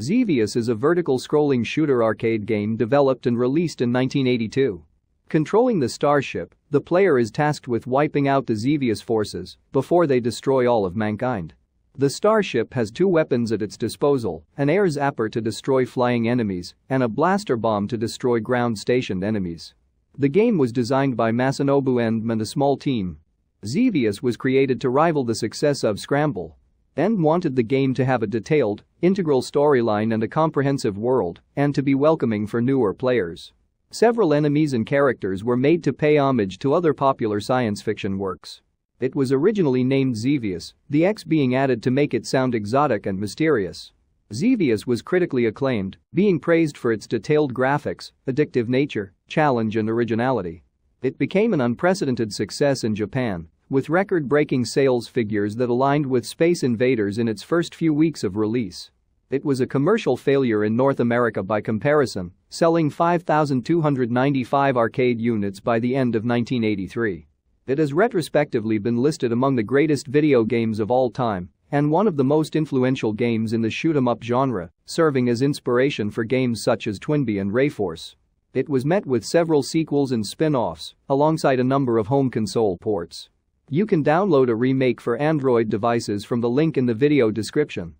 Xevious is a vertical-scrolling shooter arcade game developed and released in 1982. Controlling the starship, the player is tasked with wiping out the Xevious forces before they destroy all of mankind. The starship has two weapons at its disposal, an air zapper to destroy flying enemies and a blaster bomb to destroy ground-stationed enemies. The game was designed by Masanobu Endman and a small team. Xevious was created to rival the success of Scramble and wanted the game to have a detailed, integral storyline and a comprehensive world, and to be welcoming for newer players. Several enemies and characters were made to pay homage to other popular science fiction works. It was originally named Xevious, the X being added to make it sound exotic and mysterious. Xevious was critically acclaimed, being praised for its detailed graphics, addictive nature, challenge and originality. It became an unprecedented success in Japan with record-breaking sales figures that aligned with Space Invaders in its first few weeks of release. It was a commercial failure in North America by comparison, selling 5,295 arcade units by the end of 1983. It has retrospectively been listed among the greatest video games of all time and one of the most influential games in the shoot-'em-up genre, serving as inspiration for games such as Twinbee and Rayforce. It was met with several sequels and spin-offs, alongside a number of home console ports. You can download a remake for Android devices from the link in the video description.